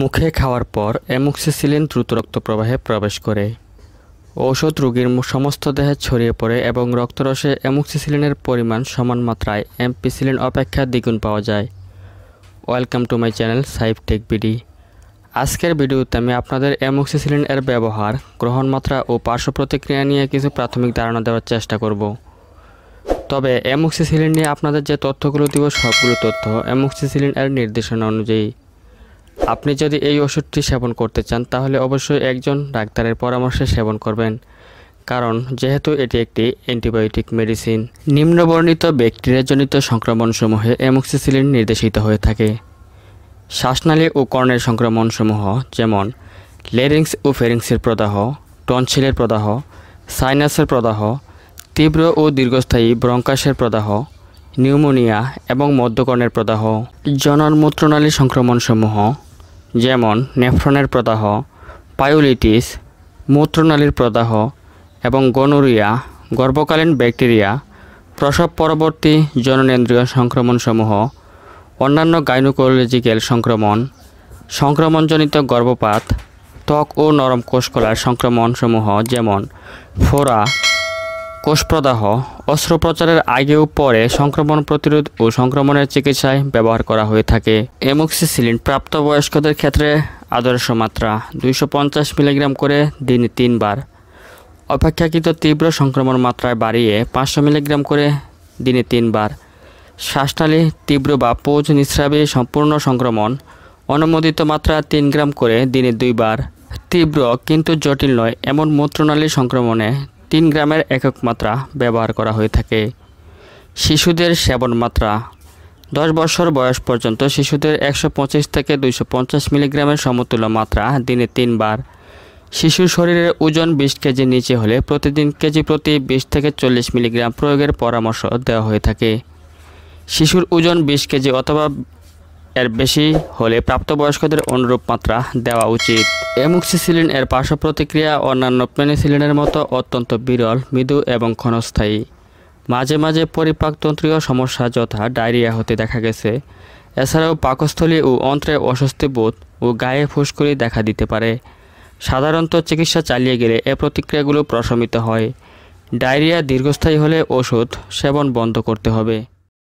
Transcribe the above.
মুখে খাওয়ার পর অ্যামোক্সিসিলিন দ্রুত রক্ত প্রবাহে প্রবেশ করে ঔষধ রোগীর সমস্ত দেহে ছড়িয়ে পড়ে এবং রক্তরসে অ্যামোক্সিসিলিনের পরিমাণ সমান মাত্রায় অ্যাম্পিসিলিন অপেক্ষা দ্বিগুণ পাওয়া যায় welcome to my channel Saif tech BD আজকের ভিডিওতে আমি আপনাদের অ্যামোক্সিসিলিন এর ব্যবহার গ্রহণমাত্রা ও পার্শ্ব প্রতিক্রিয়া নিয়ে কিছু প্রাথমিক ধারণা দেওয়ার চেষ্টা করব তবে অ্যামোক্সিসিলিন নিয়ে আপনাদের যে তথ্যগুলো দিব সবগুলো তথ্য অ্যামোক্সিসিলিন এর নির্দেশনা অনুযায়ী আপনি যদি এই ওষুধটি সেবন করতে চান তাহলে অবশ্যই একজন ডাক্তারের পরামর্শে সেবন করবেন কারণ যেহেতু এটি একটি অ্যান্টিবায়োটিক মেডিসিন নিম্নবর্ণিত ব্যাকটেরিয়াজনিত সংক্রমণসমূহে অ্যামোক্সিসিলিন নির্দেশিত হয়ে থাকে শ্বাসনালী ও কর্ণের সংক্রমণসমূহ যেমন লেরিংস ও ফেরিংসের প্রদাহ টনসিলের প্রদাহ সাইনাসের প্রদাহ তীব্র ও দীর্ঘস্থায়ী ব্রঙ্কাসের প্রদাহ নিউমোনিয়া এবং মধ্যকর্ণের প্রদাহ জনন মূত্রনালী সংক্রমণসমূহ যেমন নেফ্রনের প্রদাহ পায়োলিটিস মূত্রনালীর প্রদাহ এবং গনোরিয়া গর্ভকালীন ব্যাকটেরিয়া প্রসব পরবর্তী জননেন্দ্রীয় সংক্রমণসমূহ অন্যান্য গাইনোকোলজিক্যাল সংক্রমণ সংক্রমণজনিত গর্ভপাত ত্বক ও নরম কোষকলার সংক্রমণসমূহ যেমন ফোরা কোষপ্রদাহ অস্ত্রোপচারের আগে ও পরে সংক্রমণ প্রতিরোধ ও সংক্রমণের চিকিৎসায় ব্যবহার করা হয়ে থাকে এমোক্সিসিলিন প্রাপ্তবয়স্কদের ক্ষেত্রে আদর্শ মাত্রা দুইশো মিলিগ্রাম করে দিনে তিনবার অপেক্ষাকৃত তীব্র সংক্রমণ মাত্রায় বাড়িয়ে পাঁচশো মিলিগ্রাম করে দিনে তিনবার শ্বাসনালী তীব্র বা পৌঁছ নিঃস্রাবে সম্পূর্ণ সংক্রমণ অনুমোদিত মাত্রা তিন গ্রাম করে দিনে দুইবার তীব্র কিন্তু জটিল নয় এমন মূত্রনালী সংক্রমণে তিন গ্রামের একক মাত্রা ব্যবহার করা হয়ে থাকে শিশুদের সেবন মাত্রা দশ বছর বয়স পর্যন্ত শিশুদের একশো থেকে দুইশো মিলিগ্রামের সমতুল্য মাত্রা দিনে তিনবার শিশুর শরীরের ওজন বিশ কেজি নিচে হলে প্রতিদিন কেজি প্রতি বিশ থেকে চল্লিশ মিলিগ্রাম প্রয়োগের পরামর্শ দেওয়া হয়ে থাকে শিশুর ওজন বিশ কেজি অথবা এর বেশি হলে প্রাপ্তবয়স্কদের অনুরূপ মাত্রা দেওয়া উচিত এমুক্সিসিলিন এর পার্শ্ব প্রতিক্রিয়া অন্যান্য পেনিসিলিনের মতো অত্যন্ত বিরল মৃদু এবং ক্ষণস্থায়ী মাঝে মাঝে পরিপাকতন্ত্রীয় সমস্যা যথা ডায়রিয়া হতে দেখা গেছে এছাড়াও পাকস্থলী ও অন্ত্রে অস্বস্তিবোধ ও গায়ে ফুসকুড়ি দেখা দিতে পারে সাধারণত চিকিৎসা চালিয়ে গেলে এ প্রতিক্রিয়াগুলো প্রশমিত হয় ডায়রিয়া দীর্ঘস্থায়ী হলে ওষুধ সেবন বন্ধ করতে হবে